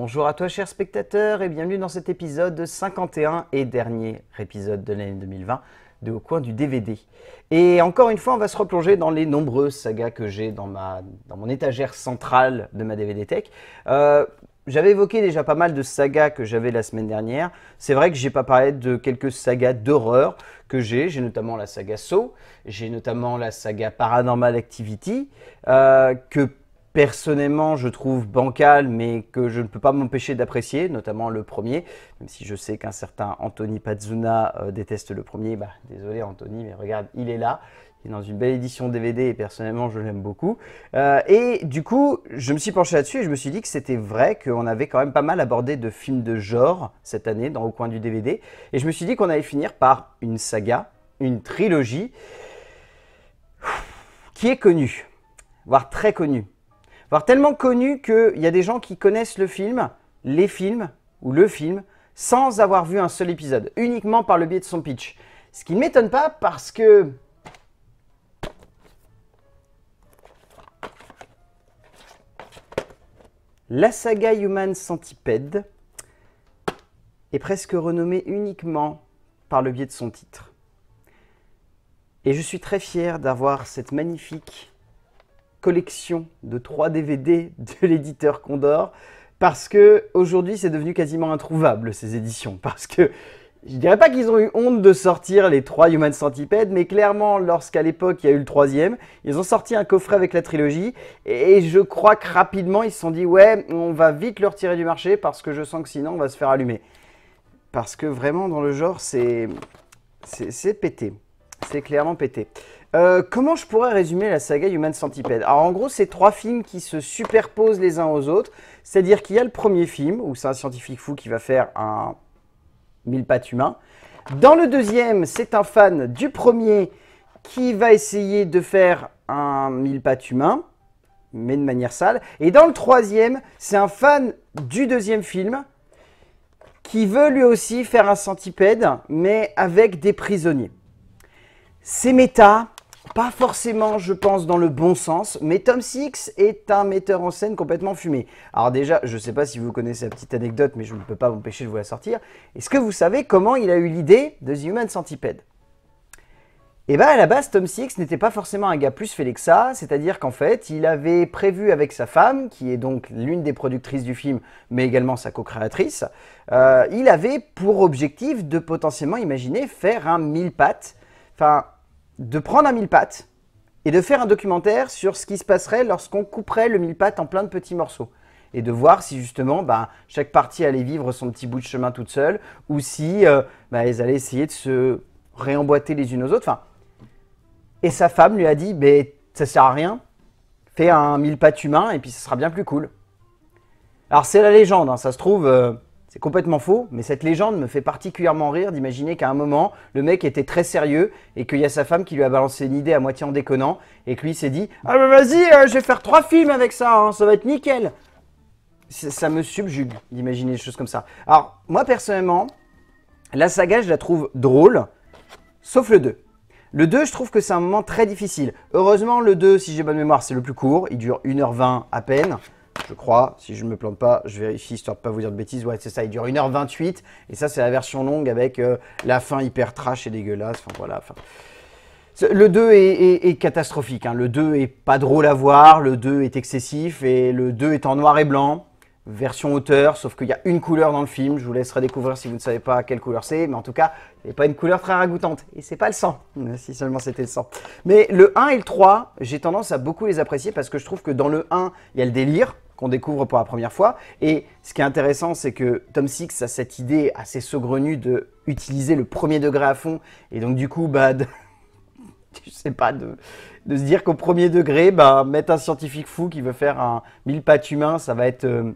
Bonjour à toi chers spectateurs et bienvenue dans cet épisode 51 et dernier épisode de l'année 2020 de Au coin du DVD. Et encore une fois, on va se replonger dans les nombreuses sagas que j'ai dans, dans mon étagère centrale de ma DVD Tech. Euh, j'avais évoqué déjà pas mal de sagas que j'avais la semaine dernière. C'est vrai que j'ai pas parlé de quelques sagas d'horreur que j'ai. J'ai notamment la saga Saw, j'ai notamment la saga Paranormal Activity, euh, que personnellement je trouve bancal mais que je ne peux pas m'empêcher d'apprécier, notamment le premier, même si je sais qu'un certain Anthony Pazuna euh, déteste le premier, bah désolé Anthony mais regarde il est là, il est dans une belle édition DVD et personnellement je l'aime beaucoup. Euh, et du coup je me suis penché là-dessus et je me suis dit que c'était vrai qu'on avait quand même pas mal abordé de films de genre cette année dans Au coin du DVD et je me suis dit qu'on allait finir par une saga, une trilogie qui est connue, voire très connue Voire tellement connu qu'il y a des gens qui connaissent le film, les films ou le film, sans avoir vu un seul épisode, uniquement par le biais de son pitch. Ce qui ne m'étonne pas parce que... La saga Human Centipede est presque renommée uniquement par le biais de son titre. Et je suis très fier d'avoir cette magnifique collection de 3 DVD de l'éditeur Condor parce que aujourd'hui c'est devenu quasiment introuvable ces éditions parce que je dirais pas qu'ils ont eu honte de sortir les trois Human Centipede, mais clairement, lorsqu'à l'époque il y a eu le troisième, ils ont sorti un coffret avec la trilogie, et je crois que rapidement ils se sont dit ouais, on va vite le retirer du marché parce que je sens que sinon on va se faire allumer. Parce que vraiment dans le genre c'est c'est pété. C'est clairement pété. Euh, comment je pourrais résumer la saga Human Centipede Alors en gros, c'est trois films qui se superposent les uns aux autres. C'est-à-dire qu'il y a le premier film, où c'est un scientifique fou qui va faire un mille pattes humain. Dans le deuxième, c'est un fan du premier qui va essayer de faire un mille pattes humain, mais de manière sale. Et dans le troisième, c'est un fan du deuxième film qui veut lui aussi faire un centipède, mais avec des prisonniers. C'est méta, pas forcément, je pense, dans le bon sens, mais Tom Six est un metteur en scène complètement fumé. Alors déjà, je ne sais pas si vous connaissez la petite anecdote, mais je ne peux pas m'empêcher de vous la sortir. Est-ce que vous savez comment il a eu l'idée de The Human Centipede eh bien à la base, Tom Six n'était pas forcément un gars plus fêlé que ça, c'est-à-dire qu'en fait, il avait prévu avec sa femme, qui est donc l'une des productrices du film, mais également sa co-créatrice, euh, il avait pour objectif de potentiellement imaginer faire un mille pattes de prendre un mille pattes et de faire un documentaire sur ce qui se passerait lorsqu'on couperait le mille pattes en plein de petits morceaux et de voir si justement ben chaque partie allait vivre son petit bout de chemin toute seule ou si euh, ben, elles allaient essayer de se réemboîter les unes aux autres. Enfin, et sa femme lui a dit mais ça sert à rien, fais un mille pattes humain et puis ça sera bien plus cool. Alors c'est la légende, hein, ça se trouve... Euh, c'est complètement faux, mais cette légende me fait particulièrement rire d'imaginer qu'à un moment, le mec était très sérieux et qu'il y a sa femme qui lui a balancé une idée à moitié en déconnant et que lui s'est dit Ah bah vas-y, euh, je vais faire trois films avec ça, hein, ça va être nickel Ça me subjugue d'imaginer des choses comme ça. Alors, moi personnellement, la saga, je la trouve drôle, sauf le 2. Le 2, je trouve que c'est un moment très difficile. Heureusement, le 2, si j'ai bonne mémoire, c'est le plus court, il dure 1h20 à peine je crois. Si je ne me plante pas, je vérifie histoire de ne pas vous dire de bêtises. Ouais, c'est ça, il dure 1h28. Et ça, c'est la version longue avec euh, la fin hyper trash et dégueulasse. Enfin, voilà. Le 2 est, catastrophique. Hein. Le 2 est pas drôle à voir. Le 2 est excessif. Et le 2 est en noir et blanc. Version hauteur, sauf qu'il y a une couleur dans le film. Je vous laisserai découvrir si vous ne savez pas quelle couleur c'est. Mais en tout cas, n'est pas une couleur très ragoûtante. Et c'est pas le sang, si seulement c'était le sang. Mais le 1 et le 3, j'ai tendance à beaucoup les apprécier parce que je trouve que dans le 1, il y a le délire qu'on découvre pour la première fois. Et ce qui est intéressant, c'est que Tom Six a cette idée assez saugrenue de utiliser le premier degré à fond. Et donc, du coup, bah, je sais pas, de, se dire qu'au premier degré, bah, mettre un scientifique fou qui veut faire un mille pattes humain, ça va être. Euh,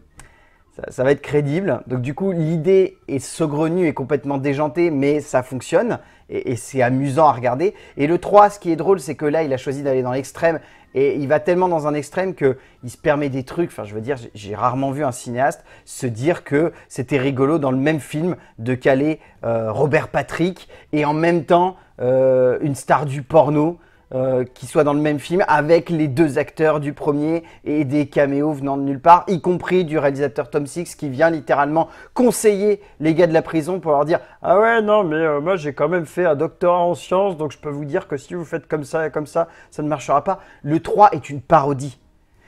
ça, va être crédible. Donc du coup, l'idée est saugrenue et complètement déjantée, mais ça fonctionne et, et c'est amusant à regarder. Et le 3, ce qui est drôle, c'est que là, il a choisi d'aller dans l'extrême et il va tellement dans un extrême qu'il se permet des trucs. Enfin, je veux dire, j'ai rarement vu un cinéaste se dire que c'était rigolo dans le même film de caler euh, Robert Patrick et en même temps euh, une star du porno. Euh, qui soit dans le même film avec les deux acteurs du premier et des caméos venant de nulle part, y compris du réalisateur Tom Six qui vient littéralement conseiller les gars de la prison pour leur dire Ah ouais, non, mais euh, moi j'ai quand même fait un doctorat en sciences, donc je peux vous dire que si vous faites comme ça et comme ça, ça ne marchera pas. Le 3 est une parodie.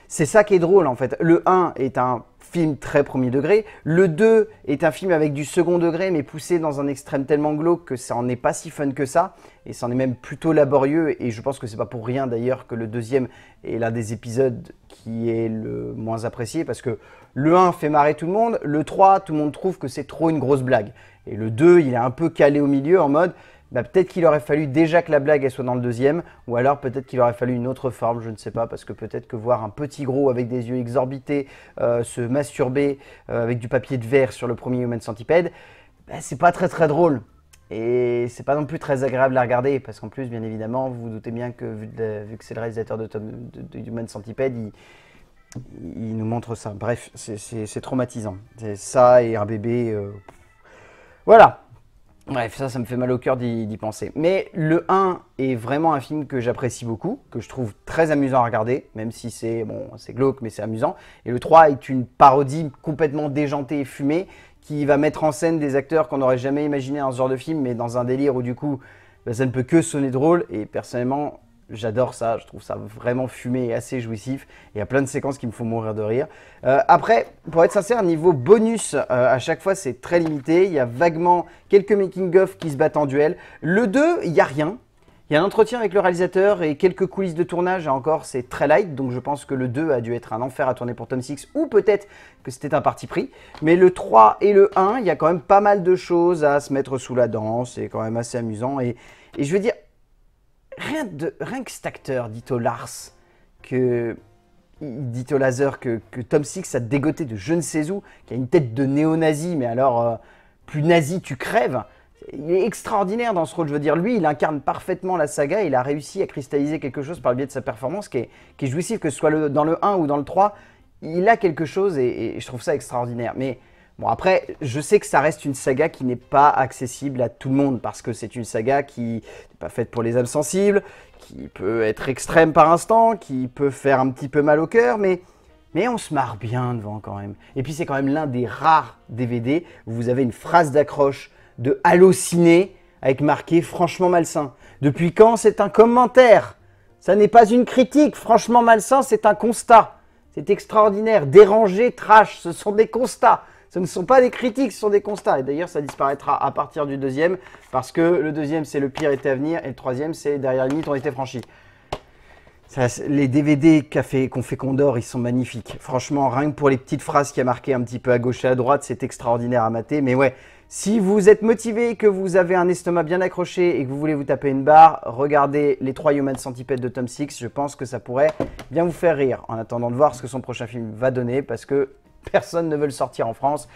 C'est ça qui est drôle en fait. Le 1 est un film très premier degré. Le 2 est un film avec du second degré, mais poussé dans un extrême tellement glauque que ça n'en est pas si fun que ça, et ça en est même plutôt laborieux, et je pense que c'est pas pour rien d'ailleurs que le deuxième est l'un des épisodes qui est le moins apprécié, parce que le 1 fait marrer tout le monde, le 3, tout le monde trouve que c'est trop une grosse blague, et le 2, il est un peu calé au milieu en mode bah, peut-être qu'il aurait fallu déjà que la blague soit dans le deuxième, ou alors peut-être qu'il aurait fallu une autre forme, je ne sais pas, parce que peut-être que voir un petit gros avec des yeux exorbités euh, se masturber euh, avec du papier de verre sur le premier Human Centipede, bah, c'est pas très très drôle. Et c'est pas non plus très agréable à regarder, parce qu'en plus, bien évidemment, vous vous doutez bien que vu, que c'est le réalisateur de, Human Centipede, il, nous montre ça. Bref, c'est traumatisant. C'est ça et un bébé. Euh, voilà. Bref, ça, ça me fait mal au cœur d'y penser. Mais le 1 est vraiment un film que j'apprécie beaucoup, que je trouve très amusant à regarder, même si c'est bon, c'est glauque, mais c'est amusant. Et le 3 est une parodie complètement déjantée et fumée, qui va mettre en scène des acteurs qu'on n'aurait jamais imaginé dans ce genre de film, mais dans un délire où du coup, bah, ça ne peut que sonner drôle. Et personnellement, J'adore ça, je trouve ça vraiment fumé et assez jouissif. Il y a plein de séquences qui me font mourir de rire. Euh, après, pour être sincère, niveau bonus, euh, à chaque fois c'est très limité. Il y a vaguement quelques making-of qui se battent en duel. Le 2, il n'y a rien. Il y a un entretien avec le réalisateur et quelques coulisses de tournage, et encore c'est très light, donc je pense que le 2 a dû être un enfer à tourner pour Tom 6, ou peut-être que c'était un parti pris. Mais le 3 et le 1, il y a quand même pas mal de choses à se mettre sous la dent, c'est quand même assez amusant. Et, et je veux dire, rien, que cet acteur, dit au Lars, que dit au laser que, que, Tom Six a dégoté de je ne sais où, qui a une tête de néo-nazi, mais alors euh, plus nazi tu crèves. Il est extraordinaire dans ce rôle, je veux dire, lui il incarne parfaitement la saga, il a réussi à cristalliser quelque chose par le biais de sa performance qui est, jouissive, jouissif, que ce soit dans le 1 ou dans le 3, il a quelque chose et je trouve ça extraordinaire. Mais Bon après, je sais que ça reste une saga qui n'est pas accessible à tout le monde parce que c'est une saga qui n'est pas faite pour les âmes sensibles, qui peut être extrême par instant, qui peut faire un petit peu mal au cœur, mais, mais on se marre bien devant quand même. Et puis c'est quand même l'un des rares DVD où vous avez une phrase d'accroche de halluciné avec marqué franchement malsain. Depuis quand c'est un commentaire Ça n'est pas une critique, franchement malsain c'est un constat. C'est extraordinaire, dérangé, trash, ce sont des constats. Ce ne sont pas des critiques, ce sont des constats. Et d'ailleurs, ça disparaîtra à partir du deuxième, parce que le deuxième, c'est le pire était à venir, et le troisième, c'est derrière les on ont été franchis. les DVD qu'a fait, qu'on Condor, ils sont magnifiques. Franchement, rien que pour les petites phrases qui a marqué un petit peu à gauche et à droite, c'est extraordinaire à mater. Mais ouais, si vous êtes motivé, que vous avez un estomac bien accroché et que vous voulez vous taper une barre, regardez les 3 Human centipèdes de Tom Six. Je pense que ça pourrait bien vous faire rire en attendant de voir ce que son prochain film va donner parce que personne ne veut le sortir en France.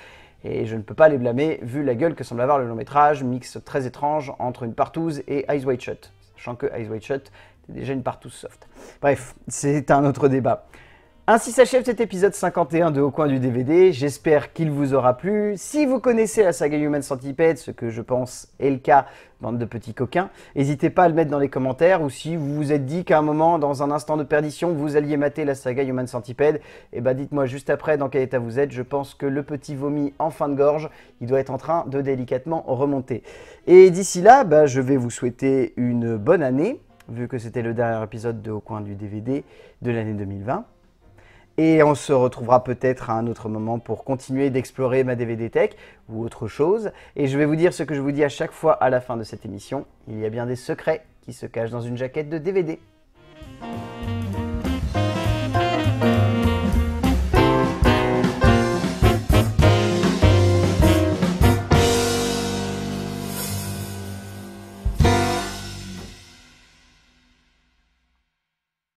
Et je ne peux pas les blâmer, vu la gueule que semble avoir le long métrage, mix très étrange entre une partouze et Eyes White Shut. Sachant que Eyes White Shut, c'est déjà une partouze soft. Bref, c'est un autre débat. Ainsi s'achève cet épisode 51 de Au coin du DVD, j'espère qu'il vous aura plu. Si vous connaissez la saga Human Centipede, ce que je pense est le cas, bande de petits coquins, n'hésitez pas à le mettre dans les commentaires, ou si vous vous êtes dit qu'à un moment, dans un instant de perdition, vous alliez mater la saga Human Centipede, eh ben dites-moi juste après dans quel état vous êtes, je pense que le petit vomi en fin de gorge, il doit être en train de délicatement remonter. Et d'ici là, bah, je vais vous souhaiter une bonne année, vu que c'était le dernier épisode de Au coin du DVD de l'année 2020. Et on se retrouvera peut-être à un autre moment pour continuer d'explorer ma DVD Tech ou autre chose. Et je vais vous dire ce que je vous dis à chaque fois à la fin de cette émission. Il y a bien des secrets qui se cachent dans une jaquette de DVD.